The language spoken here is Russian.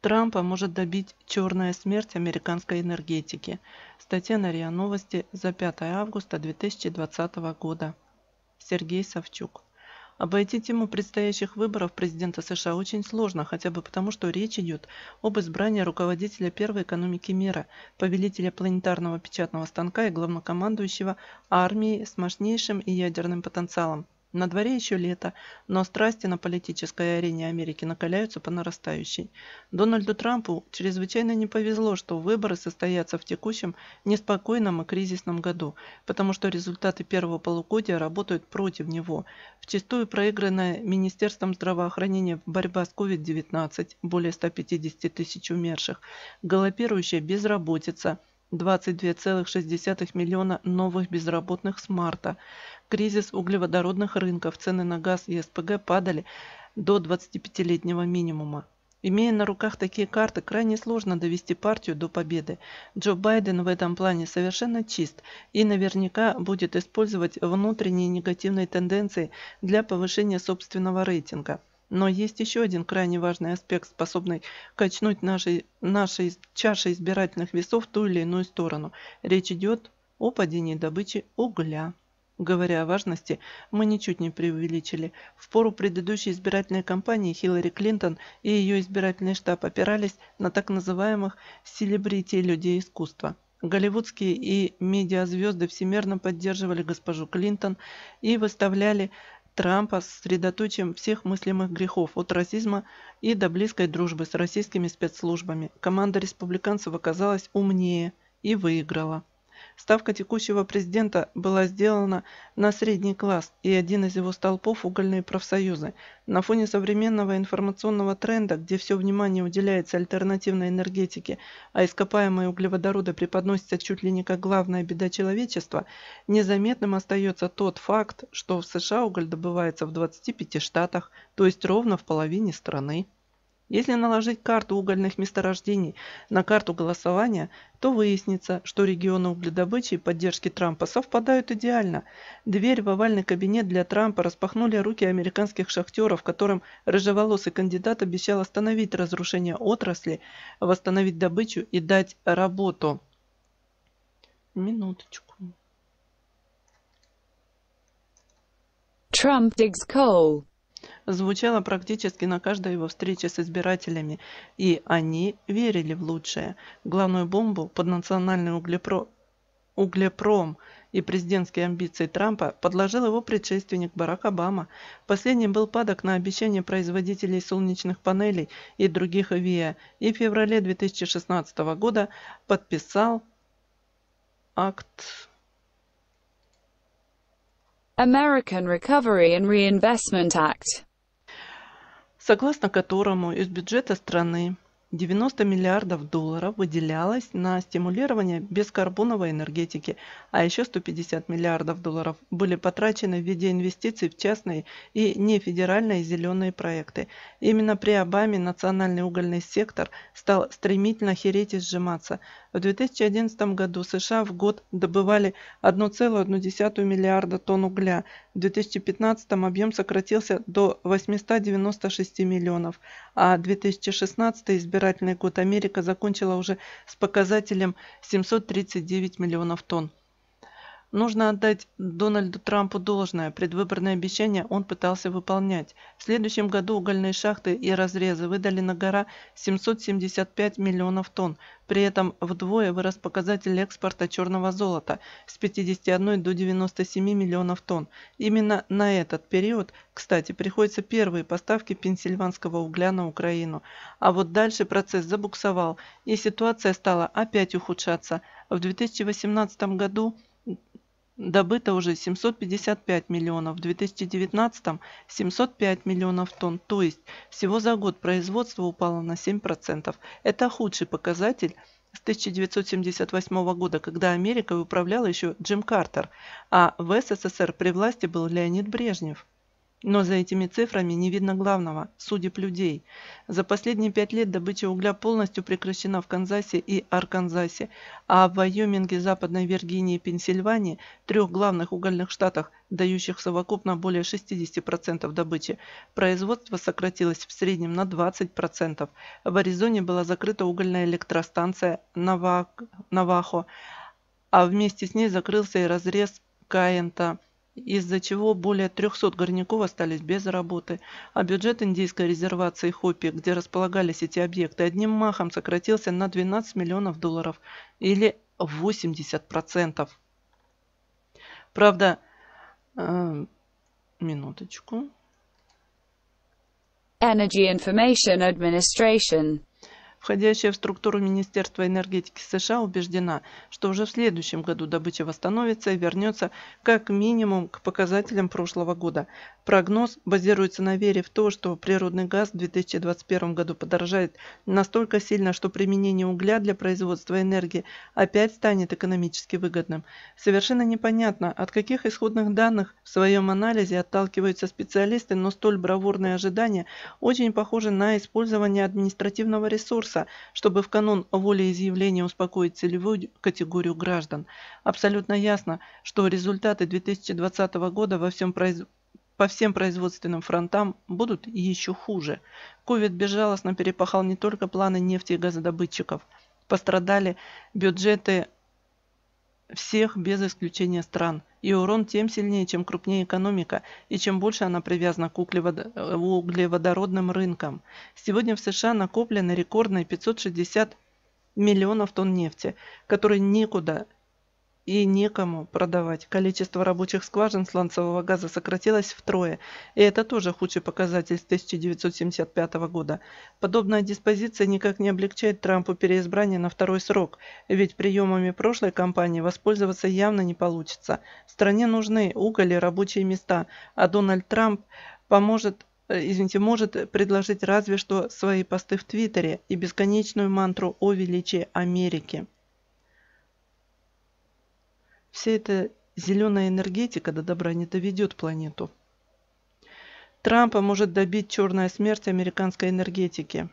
Трампа может добить черная смерть американской энергетики. Статья на РИА Новости за 5 августа 2020 года. Сергей Савчук. Обойти тему предстоящих выборов президента США очень сложно, хотя бы потому, что речь идет об избрании руководителя первой экономики мира, повелителя планетарного печатного станка и главнокомандующего армии с мощнейшим и ядерным потенциалом. На дворе еще лето, но страсти на политической арене Америки накаляются по нарастающей. Дональду Трампу чрезвычайно не повезло, что выборы состоятся в текущем неспокойном и кризисном году, потому что результаты первого полугодия работают против него. Вчастую проигранная Министерством здравоохранения борьба с COVID-19, более 150 тысяч умерших, галопирующая безработица – 22,6 миллиона новых безработных с марта, кризис углеводородных рынков цены на газ и СПГ падали до 25-летнего минимума. Имея на руках такие карты, крайне сложно довести партию до победы. Джо Байден в этом плане совершенно чист и наверняка будет использовать внутренние негативные тенденции для повышения собственного рейтинга. Но есть еще один крайне важный аспект, способный качнуть нашей, нашей чашей избирательных весов в ту или иную сторону. Речь идет о падении добычи угля. Говоря о важности, мы ничуть не преувеличили. В пору предыдущей избирательной кампании Хиллари Клинтон и ее избирательный штаб опирались на так называемых «селебрити» людей искусства. Голливудские и медиазвезды всемерно поддерживали госпожу Клинтон и выставляли Трампа сосредоточием всех мыслимых грехов от расизма и до близкой дружбы с российскими спецслужбами. Команда республиканцев оказалась умнее и выиграла. Ставка текущего президента была сделана на средний класс и один из его столпов – угольные профсоюзы. На фоне современного информационного тренда, где все внимание уделяется альтернативной энергетике, а ископаемые углеводороды преподносятся чуть ли не как главная беда человечества, незаметным остается тот факт, что в США уголь добывается в 25 штатах, то есть ровно в половине страны. Если наложить карту угольных месторождений на карту голосования, то выяснится, что регионы угледобычи и поддержки Трампа совпадают идеально. Дверь в овальный кабинет для Трампа распахнули руки американских шахтеров, которым рыжеволосый кандидат обещал остановить разрушение отрасли, восстановить добычу и дать работу. Минуточку. Trump digs coal звучало практически на каждой его встрече с избирателями, и они верили в лучшее. Главную бомбу под национальный углепро... углепром и президентские амбиции Трампа подложил его предшественник Барак Обама. Последним был падок на обещание производителей солнечных панелей и других АВИА, и в феврале 2016 года подписал акт American Recovery and Reinvestment Act, согласно которому из бюджета страны 90 миллиардов долларов выделялось на стимулирование бескарбоновой энергетики, а еще 150 миллиардов долларов были потрачены в виде инвестиций в частные и нефедеральные зеленые проекты. Именно при Обаме национальный угольный сектор стал стремительно хереть и сжиматься, в 2011 году США в год добывали 1,1 миллиарда тонн угля. В 2015 объем сократился до 896 миллионов, а 2016 избирательный год Америка закончила уже с показателем 739 миллионов тонн. Нужно отдать Дональду Трампу должное. Предвыборное обещание он пытался выполнять. В следующем году угольные шахты и разрезы выдали на гора 775 миллионов тонн. При этом вдвое вырос показатель экспорта черного золота с 51 до 97 миллионов тонн. Именно на этот период, кстати, приходятся первые поставки пенсильванского угля на Украину. А вот дальше процесс забуксовал, и ситуация стала опять ухудшаться. В 2018 году добыто уже 755 миллионов, в 2019 705 миллионов тонн, то есть всего за год производство упало на 7%. Это худший показатель с 1978 года, когда Америкой управлял еще Джим Картер, а в СССР при власти был Леонид Брежнев. Но за этими цифрами не видно главного – судеб людей. За последние пять лет добыча угля полностью прекращена в Канзасе и Арканзасе, а в Вайоминге, Западной Виргинии и Пенсильвании, трех главных угольных штатах, дающих совокупно более 60% добычи, производство сократилось в среднем на 20%. В Аризоне была закрыта угольная электростанция Навахо, а вместе с ней закрылся и разрез Каента – из-за чего более 300 горняков остались без работы, а бюджет индийской резервации Хопи, где располагались эти объекты, одним махом сократился на 12 миллионов долларов или 80%. Правда, э, минуточку. Energy Information Administration Входящая в структуру Министерства энергетики США убеждена, что уже в следующем году добыча восстановится и вернется как минимум к показателям прошлого года. Прогноз базируется на вере в то, что природный газ в 2021 году подорожает настолько сильно, что применение угля для производства энергии опять станет экономически выгодным. Совершенно непонятно, от каких исходных данных в своем анализе отталкиваются специалисты, но столь бравурные ожидания очень похожи на использование административного ресурса, Конгресса, чтобы в канун волеизъявления успокоить целевую категорию граждан. Абсолютно ясно, что результаты 2020 года во всем произ... по всем производственным фронтам будут еще хуже. Ковид безжалостно перепахал не только планы нефти и газодобытчиков. Пострадали бюджеты всех без исключения стран. И урон тем сильнее, чем крупнее экономика, и чем больше она привязана к э, углеводородным рынкам. Сегодня в США накоплены рекордные 560 миллионов тонн нефти, которые никуда и некому продавать. Количество рабочих скважин сланцевого газа сократилось втрое, и это тоже худший показатель с 1975 года. Подобная диспозиция никак не облегчает Трампу переизбрание на второй срок, ведь приемами прошлой кампании воспользоваться явно не получится. Стране нужны уголь и рабочие места, а Дональд Трамп поможет э, извините, может предложить разве что свои посты в Твиттере и бесконечную мантру о величии Америки. Вся эта зеленая энергетика до добра не доведет планету. Трампа может добить черная смерть американской энергетики.